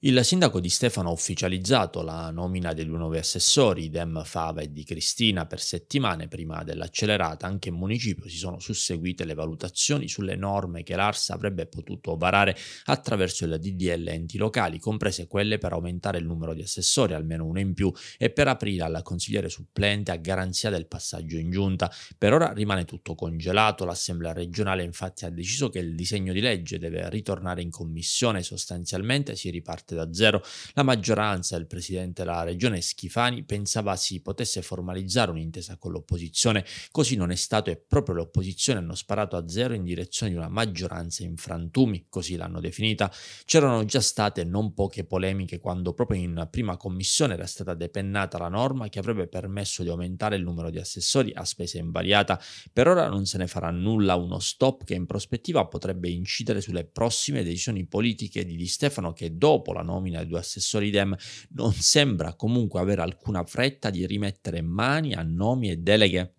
Il sindaco di Stefano ha ufficializzato la nomina dei due nuovi assessori, Dem Fava e Di Cristina, per settimane prima dell'accelerata. Anche in municipio si sono susseguite le valutazioni sulle norme che l'ARSA avrebbe potuto varare attraverso il DDL enti locali, comprese quelle per aumentare il numero di assessori, almeno uno in più, e per aprire al consigliere supplente a garanzia del passaggio in giunta. Per ora rimane tutto congelato. L'Assemblea regionale infatti ha deciso che il disegno di legge deve ritornare in commissione. Sostanzialmente si riparte parte da zero, la maggioranza del presidente della regione Schifani pensava si potesse formalizzare un'intesa con l'opposizione, così non è stato e proprio l'opposizione hanno sparato a zero in direzione di una maggioranza in frantumi, così l'hanno definita. C'erano già state non poche polemiche quando proprio in una prima commissione era stata depennata la norma che avrebbe permesso di aumentare il numero di assessori a spesa invariata. Per ora non se ne farà nulla uno stop che in prospettiva potrebbe incidere sulle prossime decisioni politiche di Di Stefano che dopo la nomina dei due assessori idem, non sembra comunque avere alcuna fretta di rimettere mani a nomi e deleghe